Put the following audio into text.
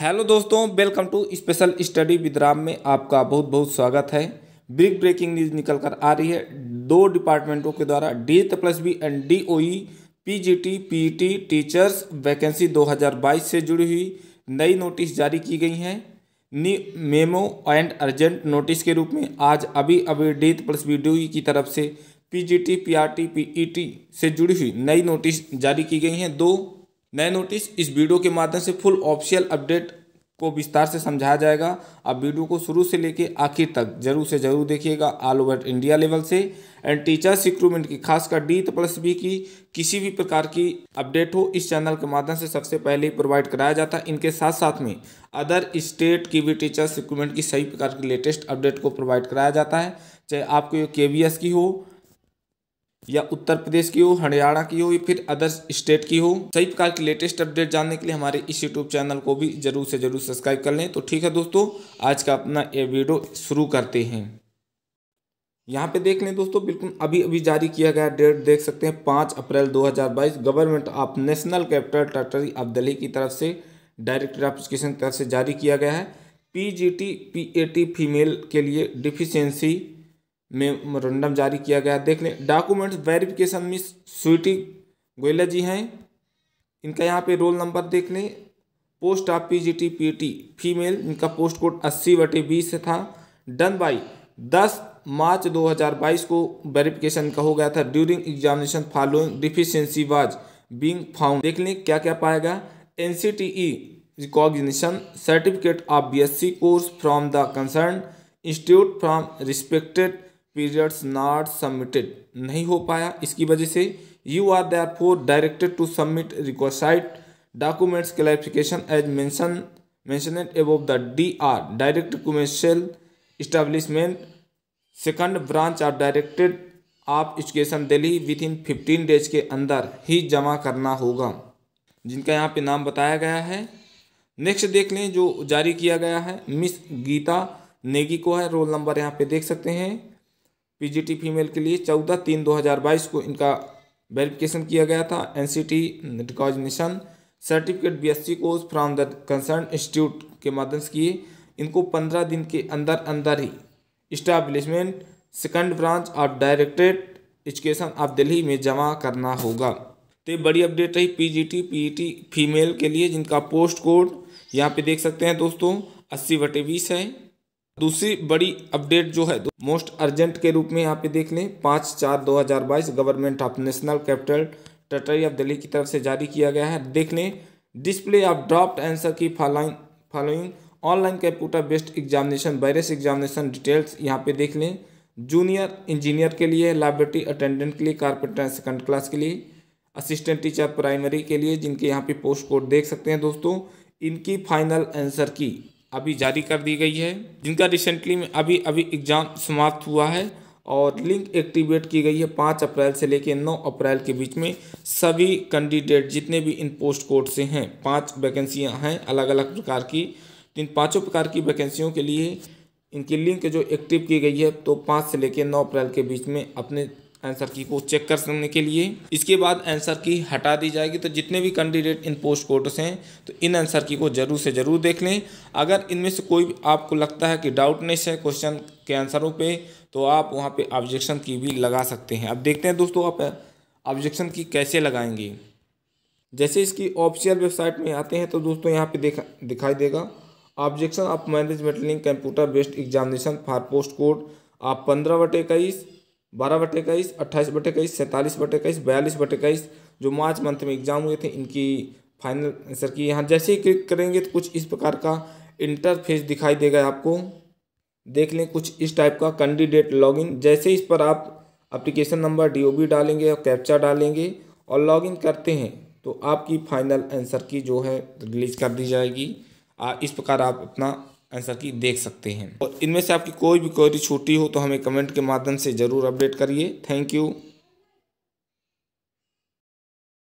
hello दोस्तों welcome to special study with Ram में आपका बहुत बहुत स्वागत है ब्रिक ब्रेकिंग न्यूज निकल कर आ रही है दो डिपार्टमेंटों के द्वारा D plus B and D O E P G T P T teachers vacancy 2022 से जुड़ी हुई नई नोटिस जारी की गई हैं नी मेमो एंड अर्जेंट नोटिस के रूप में आज अभी अभी डी प्लस बी डी की तरफ से P G T P R T P E T से जुड़ी हुई नई नोटिस जारी की गई हैं दो नए नोटिस इस वीडियो के माध्यम से फुल ऑफिशियल अपडेट को विस्तार से समझाया जाएगा आप वीडियो को शुरू से लेकर आखिर तक जरूर से जरूर देखिएगा ऑल ओवर इंडिया लेवल से एंड टीचर्स रिक्रूटमेंट की खासकर डी प्लस बी की किसी भी प्रकार की अपडेट हो इस चैनल के माध्यम से सबसे पहले प्रोवाइड कराया जाता है इनके साथ साथ में अदर स्टेट की भी टीचर्स रिक्रूटमेंट की सही प्रकार की लेटेस्ट अपडेट को प्रोवाइड कराया जाता है चाहे आपको के की हो या उत्तर प्रदेश की हो हरियाणा की हो या फिर अदर स्टेट की हो सही प्रकार की लेटेस्ट अपडेट जानने के लिए हमारे इस यूट्यूब चैनल को भी जरूर से जरूर सब्सक्राइब कर लें तो ठीक है दोस्तों आज का अपना ये वीडियो शुरू करते हैं यहाँ पे देख लें दोस्तों बिल्कुल अभी अभी जारी किया गया डेट देख सकते हैं पाँच अप्रैल दो government of national capital territory of Delhi की तरफ से डायरेक्टर ऑफ एजुकेशन तरफ से जारी किया गया है पी पीएटी फीमेल के लिए डिफिशेंसी मेमोरेंडम जारी किया गया देख लें डॉक्यूमेंट्स वेरिफिकेशन में स्वीटी गोयला जी हैं इनका यहाँ पे रोल नंबर देख लें post of P G T P T female इनका पोस्ट कोड अस्सी बटे बीस था डन बाई दस मार्च 2022 को वेरिफिकेशन का हो गया था during examination following deficiency was being found देख लें क्या क्या पाएगा N C T E recognition certificate of B S C course from the concern institute from respected periods not submitted नहीं हो पाया इसकी वजह से you are therefore directed to submit requisite documents clarification as मैं mentioned above the D R direct commercial establishment second branch are directed of education Delhi with in fifteen days के अंदर ही जमा करना होगा जिनका यहाँ पे नाम बताया गया है नेक्स्ट देख लें जो जारी किया गया है मिस गीता नेगी को है रोल नंबर यहाँ पे देख सकते हैं पीजीटी फीमेल के लिए चौदह तीन दो हज़ार बाईस को इनका वेरिफिकेशन किया गया था N C T recognition certificate B S C course from the concern institute के माध्यम से किए इनको पंद्रह दिन के अंदर अंदर ही establishment second branch of directorate education of Delhi में जमा करना होगा तो बड़ी अपडेट रही पी टी फीमेल के लिए जिनका पोस्ट कोड यहाँ पर देख सकते हैं दोस्तों अस्सी बटे बीस है दूसरी बड़ी अपडेट जो है मोस्ट अर्जेंट के रूप में यहाँ पे देख लें पाँच चार दो हज़ार बाईस government of national capital territory of Delhi की तरफ से जारी किया गया है देख लें display of draft answer key following following online computer based examination बैरस एग्जामिनेशन डिटेल्स यहाँ पे देख लें जूनियर इंजीनियर के लिए लाइब्रेटरी अटेंडेंट के लिए कारपेंटर सेकंड क्लास के लिए असिस्टेंट टीचर प्राइमरी के लिए जिनके यहाँ पे पोस्ट कोड देख सकते हैं दोस्तों इनकी फाइनल आंसर की अभी जारी कर दी गई है जिनका रिसेंटली में अभी अभी एग्ज़ाम समाप्त हुआ है और लिंक एक्टिवेट की गई है पाँच अप्रैल से लेकर नौ अप्रैल के बीच में सभी कैंडिडेट जितने भी इन पोस्ट कोड से हैं पांच वैकेंसियां हैं अलग अलग प्रकार की तो इन पांचों प्रकार की वैकेंसियों के लिए इनकी लिंक जो एक्टिव की गई है तो पाँच से लेकर नौ अप्रैल के बीच में अपने आंसर की को चेक कर सकने के लिए इसके बाद आंसर की हटा दी जाएगी तो जितने भी कैंडिडेट इन पोस्ट कोर्ट्स हैं तो इन आंसर की को जरूर से ज़रूर देख लें अगर इनमें से कोई भी आपको लगता है कि डाउटनेस है क्वेश्चन के आंसरों पे तो आप वहाँ पे ऑब्जेक्शन की भी लगा सकते हैं अब देखते हैं दोस्तों आप ऑब्जेक्शन की कैसे लगाएंगे जैसे इसकी ऑफिशियल वेबसाइट में आते हैं तो दोस्तों यहाँ पर देखा दिखाई देगा objection of management link computer based examination for post code आप पंद्रह बटे इक्कीस बारह बटे इक्कीस अट्ठाईस बटे इक्कीस सैंतालीस बटे इक्कीस बयालीस बटे इक्कीस जो मार्च मंथ में एग्जाम हुए थे इनकी फाइनल आंसर की यहाँ जैसे ही क्लिक करेंगे तो कुछ इस प्रकार का इंटरफेस दिखाई देगा आपको देख लें कुछ इस टाइप का कैंडिडेट लॉगिन जैसे इस पर आप एप्लीकेशन नंबर डी डालेंगे और कैप्चा डालेंगे और लॉगिन करते हैं तो आपकी फाइनल आंसर की जो है रिलीज कर दी जाएगी इस प्रकार आप अपना आंसर की देख सकते हैं और इनमें से आपकी कोई भी क्वेरी छूटी हो तो हमें कमेंट के माध्यम से ज़रूर अपडेट करिए थैंक यू